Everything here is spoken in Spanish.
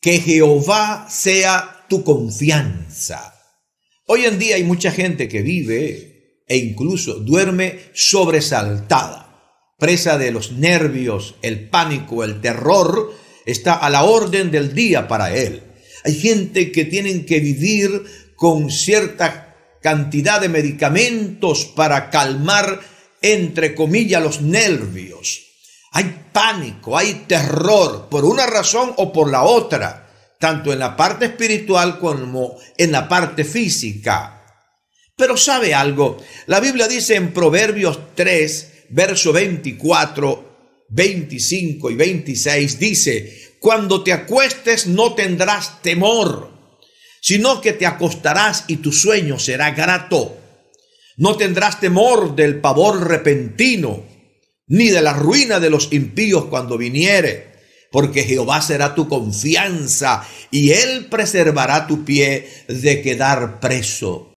que Jehová sea tu confianza. Hoy en día hay mucha gente que vive e incluso duerme sobresaltada, presa de los nervios, el pánico, el terror, está a la orden del día para él. Hay gente que tienen que vivir con cierta cantidad de medicamentos para calmar, entre comillas, los nervios hay pánico, hay terror por una razón o por la otra, tanto en la parte espiritual como en la parte física. Pero sabe algo, la Biblia dice en Proverbios 3, verso 24, 25 y 26, dice, cuando te acuestes no tendrás temor, sino que te acostarás y tu sueño será grato. No tendrás temor del pavor repentino ni de la ruina de los impíos cuando viniere, porque Jehová será tu confianza y él preservará tu pie de quedar preso.